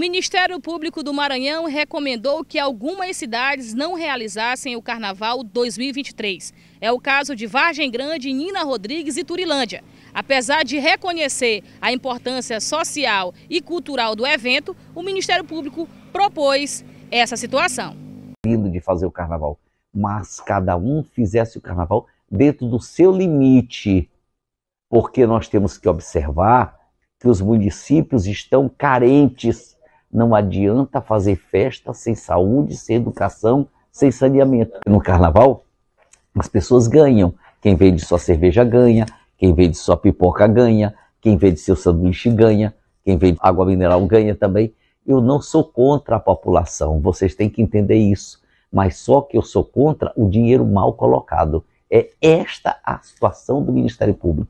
Ministério Público do Maranhão recomendou que algumas cidades não realizassem o Carnaval 2023. É o caso de Vargem Grande, Nina Rodrigues e Turilândia. Apesar de reconhecer a importância social e cultural do evento, o Ministério Público propôs essa situação. Lindo de fazer o Carnaval, mas cada um fizesse o Carnaval dentro do seu limite, porque nós temos que observar que os municípios estão carentes não adianta fazer festa sem saúde, sem educação, sem saneamento. No carnaval, as pessoas ganham. Quem vende sua cerveja ganha, quem vende sua pipoca ganha, quem vende seu sanduíche ganha, quem vende água mineral ganha também. Eu não sou contra a população, vocês têm que entender isso. Mas só que eu sou contra o dinheiro mal colocado. É esta a situação do Ministério Público.